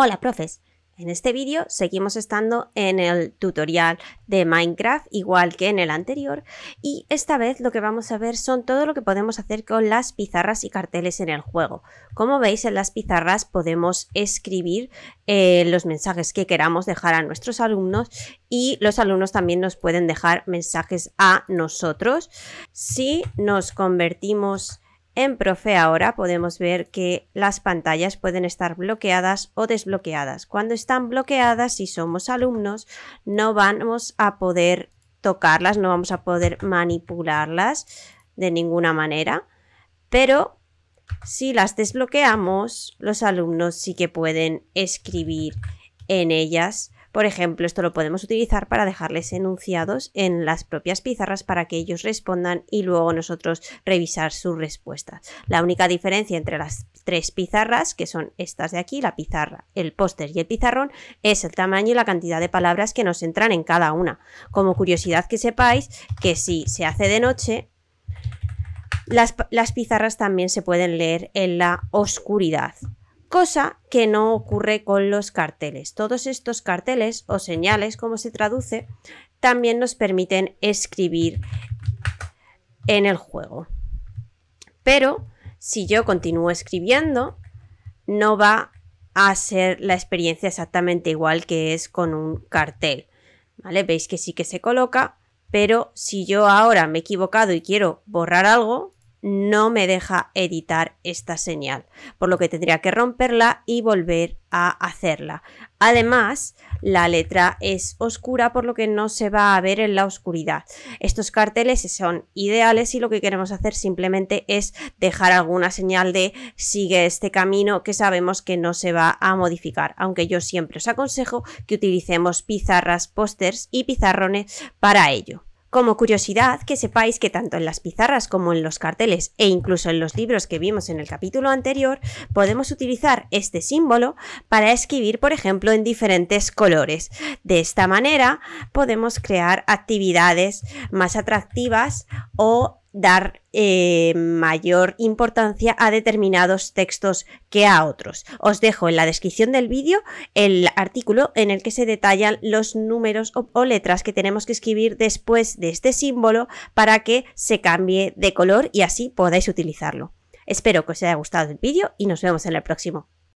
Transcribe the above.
Hola profes, en este vídeo seguimos estando en el tutorial de Minecraft, igual que en el anterior, y esta vez lo que vamos a ver son todo lo que podemos hacer con las pizarras y carteles en el juego. Como veis, en las pizarras podemos escribir eh, los mensajes que queramos dejar a nuestros alumnos y los alumnos también nos pueden dejar mensajes a nosotros. Si nos convertimos en Profe ahora podemos ver que las pantallas pueden estar bloqueadas o desbloqueadas. Cuando están bloqueadas, si somos alumnos, no vamos a poder tocarlas, no vamos a poder manipularlas de ninguna manera. Pero si las desbloqueamos, los alumnos sí que pueden escribir en ellas por ejemplo, esto lo podemos utilizar para dejarles enunciados en las propias pizarras para que ellos respondan y luego nosotros revisar sus respuestas. La única diferencia entre las tres pizarras, que son estas de aquí, la pizarra, el póster y el pizarrón, es el tamaño y la cantidad de palabras que nos entran en cada una. Como curiosidad que sepáis que si se hace de noche, las, las, pizarras también se pueden leer en la oscuridad cosa que no ocurre con los carteles. Todos estos carteles o señales, como se traduce, también nos permiten escribir en el juego. Pero si yo continúo escribiendo, no va a ser la experiencia exactamente igual que es con un cartel. ¿Vale? Veis que sí que se coloca, pero si yo ahora me he equivocado y quiero borrar algo, no me deja editar esta señal, por lo que tendría que romperla y volver a hacerla. Además, la letra es oscura, por lo que no se va a ver en la oscuridad. Estos carteles son ideales y lo que queremos hacer simplemente es dejar alguna señal de sigue este camino que sabemos que no se va a modificar, aunque yo siempre os aconsejo que utilicemos pizarras, pósters y pizarrones para ello. Como curiosidad, que sepáis que tanto en las pizarras como en los carteles e incluso en los libros que vimos en el capítulo anterior, podemos utilizar este símbolo para escribir, por ejemplo, en diferentes colores. De esta manera podemos crear actividades más atractivas o dar eh, mayor importancia a determinados textos que a otros. Os dejo en la descripción del vídeo el artículo en el que se detallan los números o, o, letras que tenemos que escribir después de este símbolo para que se cambie de color y así podáis utilizarlo. Espero que os haya gustado el vídeo y nos vemos en el próximo.